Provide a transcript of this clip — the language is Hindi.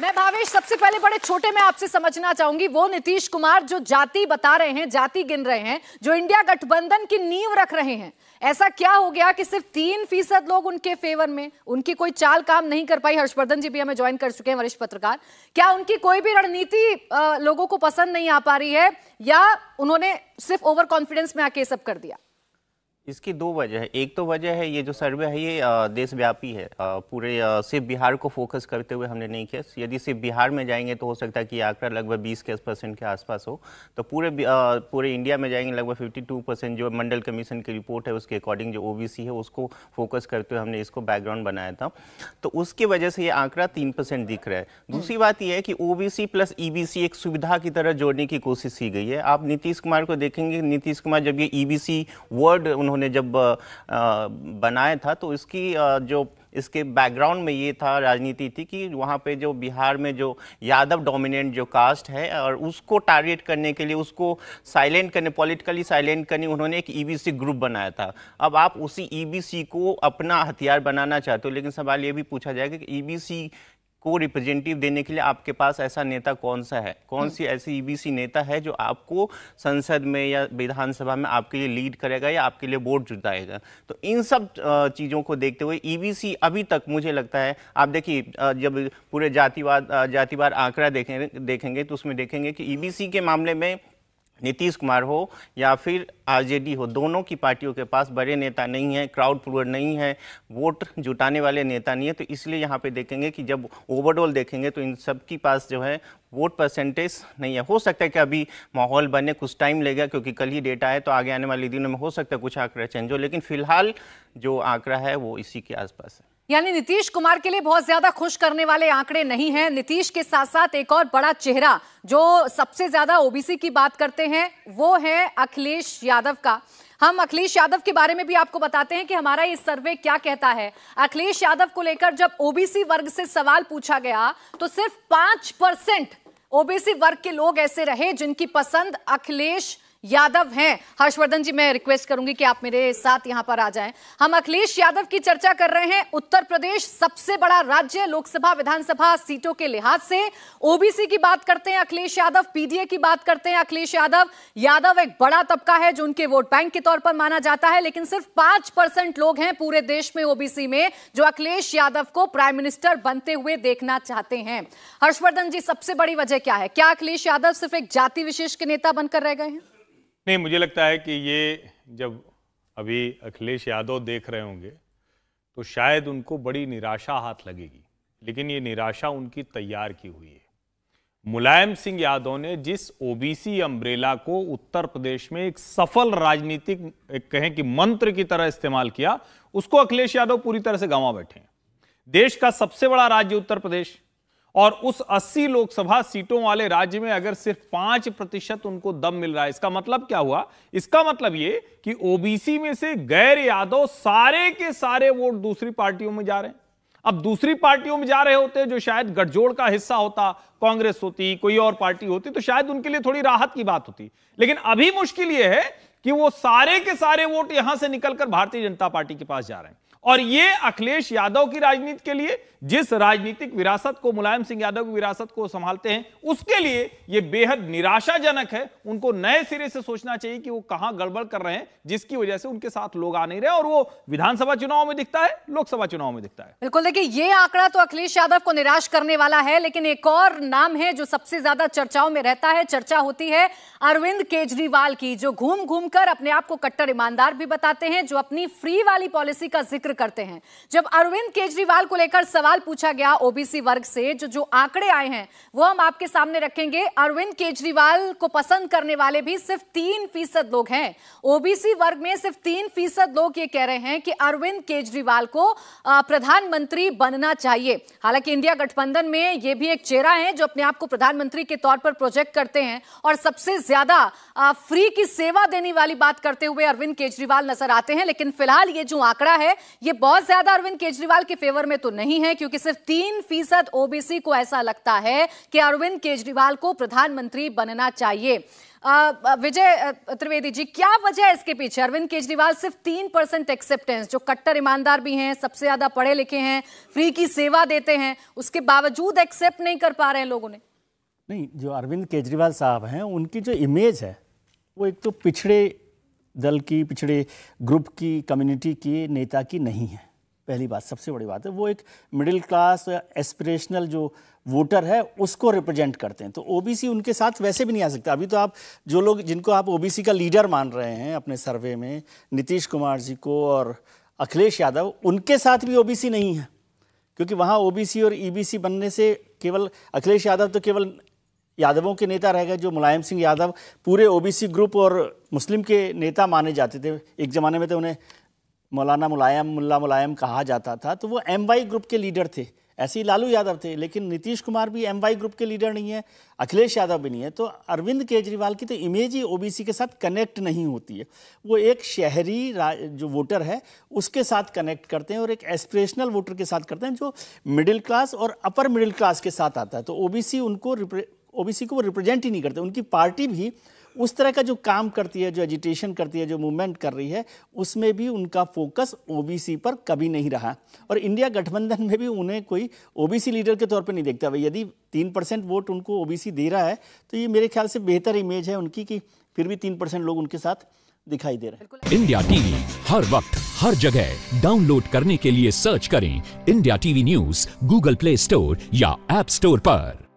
मैं भावेश सबसे पहले बड़े छोटे में आपसे समझना चाहूंगी वो नीतीश कुमार जो जाति बता रहे हैं जाति गिन रहे हैं जो इंडिया गठबंधन की नींव रख रहे हैं ऐसा क्या हो गया कि सिर्फ तीन फीसद लोग उनके फेवर में उनकी कोई चाल काम नहीं कर पाई हर्षवर्धन जी भी हमें ज्वाइन कर चुके हैं वरिष्ठ पत्रकार क्या उनकी कोई भी रणनीति लोगों को पसंद नहीं आ पा रही है या उन्होंने सिर्फ ओवर कॉन्फिडेंस में आके सब कर दिया इसकी दो वजह है एक तो वजह है ये जो सर्वे है ये देशव्यापी है पूरे सिर्फ बिहार को फोकस करते हुए हमने नहीं किया यदि सिर्फ बिहार में जाएंगे तो हो सकता है कि आंकड़ा लगभग 20 के परसेंट के आसपास हो तो पूरे पूरे इंडिया में जाएंगे लगभग 52 परसेंट जो मंडल कमीशन की रिपोर्ट है उसके अकॉर्डिंग जो ओ है उसको फोकस करते हुए हमने इसको बैकग्राउंड बनाया था तो उसकी वजह से ये आंकड़ा तीन दिख रहा है हम्म। दूसरी बात यह है कि ओ प्लस ई एक सुविधा की तरह जोड़ने की कोशिश की गई है आप नीतीश कुमार को देखेंगे नीतीश कुमार जब ये ई e वर्ड उन्होंने इन्होंने जब बनाया था तो इसकी जो इसके बैकग्राउंड में ये था राजनीति थी कि वहाँ पे जो बिहार में जो यादव डोमिनेंट जो कास्ट है और उसको टारगेट करने के लिए उसको साइलेंट करने पॉलिटिकली साइलेंट करने उन्होंने एक ईबीसी e ग्रुप बनाया था अब आप उसी ईबीसी e को अपना हथियार बनाना चाहते हो लेकिन सवाल ये भी पूछा जाएगा कि ईबीसी e को रिप्रेजेंटेटिव देने के लिए आपके पास ऐसा नेता कौन सा है कौन सी ऐसी ईबीसी e नेता है जो आपको संसद में या विधानसभा में आपके लिए लीड करेगा या आपके लिए वोट जुटाएगा तो इन सब चीज़ों को देखते हुए ईबीसी e अभी तक मुझे लगता है आप देखिए जब पूरे जातिवाद जातिवाद आंकड़ा देखें देखेंगे तो उसमें देखेंगे कि ईबीसी e के मामले में नीतीश कुमार हो या फिर आरजेडी हो दोनों की पार्टियों के पास बड़े नेता नहीं है क्राउड पूर्वर नहीं है वोट जुटाने वाले नेता नहीं है तो इसलिए यहाँ पे देखेंगे कि जब ओवरऑल देखेंगे तो इन सब पास जो है वोट परसेंटेज नहीं है हो सकता है कि अभी माहौल बने कुछ टाइम लेगा क्योंकि कल ही डेटा है तो आगे आने वाले दिनों में हो सकता है कुछ आंकड़ा चेंज हो लेकिन फिलहाल जो आंकड़ा है वो इसी के आसपास है यानी नीतीश कुमार के लिए बहुत ज्यादा खुश करने वाले आंकड़े नहीं हैं नीतीश के साथ साथ एक और बड़ा चेहरा जो सबसे ज्यादा ओबीसी की बात करते हैं वो है अखिलेश यादव का हम अखिलेश यादव के बारे में भी आपको बताते हैं कि हमारा ये सर्वे क्या कहता है अखिलेश यादव को लेकर जब ओबीसी वर्ग से सवाल पूछा गया तो सिर्फ पांच परसेंट ओबीसी वर्ग के लोग ऐसे रहे जिनकी पसंद अखिलेश यादव हैं हर्षवर्धन जी मैं रिक्वेस्ट करूंगी कि आप मेरे साथ यहां पर आ जाएं हम अखिलेश यादव की चर्चा कर रहे हैं उत्तर प्रदेश सबसे बड़ा राज्य लोकसभा विधानसभा सीटों के लिहाज से ओबीसी की बात करते हैं अखिलेश यादव पीडीए की बात करते हैं अखिलेश यादव यादव एक बड़ा तबका है जो उनके वोट बैंक के तौर पर माना जाता है लेकिन सिर्फ पांच परसेंट लोग हैं पूरे देश में ओबीसी में जो अखिलेश यादव को प्राइम मिनिस्टर बनते हुए देखना चाहते हैं हर्षवर्धन जी सबसे बड़ी वजह क्या है क्या अखिलेश यादव सिर्फ एक जाति विशेष के नेता बनकर रह गए हैं नहीं मुझे लगता है कि ये जब अभी अखिलेश यादव देख रहे होंगे तो शायद उनको बड़ी निराशा हाथ लगेगी लेकिन ये निराशा उनकी तैयार की हुई है मुलायम सिंह यादव ने जिस ओबीसी अम्ब्रेला को उत्तर प्रदेश में एक सफल राजनीतिक कहें कि मंत्र की तरह इस्तेमाल किया उसको अखिलेश यादव पूरी तरह से गांव बैठे हैं देश का सबसे बड़ा राज्य उत्तर प्रदेश और उस 80 लोकसभा सीटों वाले राज्य में अगर सिर्फ पांच प्रतिशत उनको दम मिल रहा है इसका मतलब क्या हुआ इसका मतलब ये कि ओबीसी में से गैर यादव सारे के सारे वोट दूसरी पार्टियों में जा रहे हैं अब दूसरी पार्टियों में जा रहे होते जो शायद गठजोड़ का हिस्सा होता कांग्रेस होती कोई और पार्टी होती तो शायद उनके लिए थोड़ी राहत की बात होती लेकिन अभी मुश्किल यह है कि वो सारे के सारे वोट यहां से निकलकर भारतीय जनता पार्टी के पास जा रहे हैं और ये अखिलेश यादव की राजनीति के लिए जिस राजनीतिक विरासत को मुलायम सिंह यादव की विरासत को संभालते हैं उसके लिए ये बेहद निराशाजनक है उनको नए सिरे से सोचना चाहिए कि वो कहां गड़बड़ कर रहे हैं जिसकी वजह से उनके साथ लोग आ नहीं रहे और वो विधानसभा चुनाव में दिखता है लोकसभा चुनाव में दिखता है बिल्कुल देखिए ये आंकड़ा तो अखिलेश यादव को निराश करने वाला है लेकिन एक और नाम है जो सबसे ज्यादा चर्चाओं में रहता है चर्चा होती है अरविंद केजरीवाल की जो घूम घूम खुलकर अपने आप को कट्टर ईमानदार भी बताते हैं जो अपनी फ्री वाली पॉलिसी का जिक्र करते हैं जब अरविंद केजरीवाल को लेकर सवाल पूछा गया ओबीसी वर्ग से जो जो आंकड़े आए हैं वो हम आपके सामने रखेंगे अरविंद केजरीवाल को पसंद करने वाले भी सिर्फ तीन फीसद लोग हैं ओबीसी वर्ग में सिर्फ तीन फीसद लोग ये कह रहे हैं कि अरविंद केजरीवाल को प्रधानमंत्री बनना चाहिए हालांकि इंडिया गठबंधन में ये भी एक चेहरा है जो अपने आप को प्रधानमंत्री के तौर पर प्रोजेक्ट करते हैं और सबसे ज्यादा फ्री की सेवा देने वाले वाली बात करते हुए अरविंद केजरीवाल नजर आते हैं लेकिन फिलहाल ये जो आंकड़ा है ये बहुत ज्यादा अरविंद केजरीवाल के फेवर में तो नहीं है क्योंकि सिर्फ तीन फीसद ओबीसी को ऐसा लगता है कि अरविंद केजरीवाल को प्रधानमंत्री बनना चाहिए विजय त्रिवेदी जी क्या वजह है इसके पीछे अरविंद केजरीवाल सिर्फ तीन परसेंट एक्सेप्टेंस जो कट्टर ईमानदार भी हैं सबसे ज्यादा पढ़े लिखे हैं फ्री की सेवा देते हैं उसके बावजूद एक्सेप्ट नहीं कर पा रहे हैं लोगों ने नहीं जो अरविंद केजरीवाल साहब हैं उनकी जो इमेज है वो एक तो पिछड़े दल की पिछड़े ग्रुप की कम्युनिटी की नेता की नहीं है पहली बात सबसे बड़ी बात है वो एक मिडिल क्लास एस्पिरेशनल जो वोटर है उसको रिप्रेजेंट करते हैं तो ओबीसी उनके साथ वैसे भी नहीं आ सकता अभी तो आप जो लोग जिनको आप ओबीसी का लीडर मान रहे हैं अपने सर्वे में नीतीश कुमार जी को और अखिलेश यादव उनके साथ भी ओबीसी नहीं है क्योंकि वहाँ ओबीसी और ईबीसी e बनने से केवल अखिलेश यादव तो केवल यादवों के नेता रह गए जो मुलायम सिंह यादव पूरे ओबीसी ग्रुप और मुस्लिम के नेता माने जाते थे एक ज़माने में तो उन्हें मौलाना मुलायम मुल्ला मुलायम कहा जाता था तो वो एम ग्रुप के लीडर थे ऐसे ही लालू यादव थे लेकिन नीतीश कुमार भी एम ग्रुप के लीडर नहीं है अखिलेश यादव भी नहीं है तो अरविंद केजरीवाल की तो इमेज ही ओ के साथ कनेक्ट नहीं होती है वो एक शहरी जो वोटर है उसके साथ कनेक्ट करते हैं और एक एस्पिरेशनल वोटर के साथ करते हैं जो मिडिल क्लास और अपर मिडिल क्लास के साथ आता है तो ओ उनको ओबीसी को वो रिप्रेजेंट ही नहीं करते उनकी पार्टी भी उस तरह का जो काम करती है जो एजिटेशन करती है जो मूवमेंट कर रही है उसमें भी उनका फोकस ओबीसी पर कभी नहीं रहा और इंडिया गठबंधन में भी उन्हें कोई ओबीसी लीडर के तौर पर नहीं देखता भाई यदि तीन परसेंट वोट उनको ओबीसी दे रहा है तो ये मेरे ख्याल से बेहतर इमेज है उनकी कि फिर भी तीन परसेंट लोग उनके साथ दिखाई दे रहे हैं इंडिया टीवी हर वक्त हर जगह डाउनलोड करने के लिए सर्च करें India TV news Google Play store या एप स्टोर पर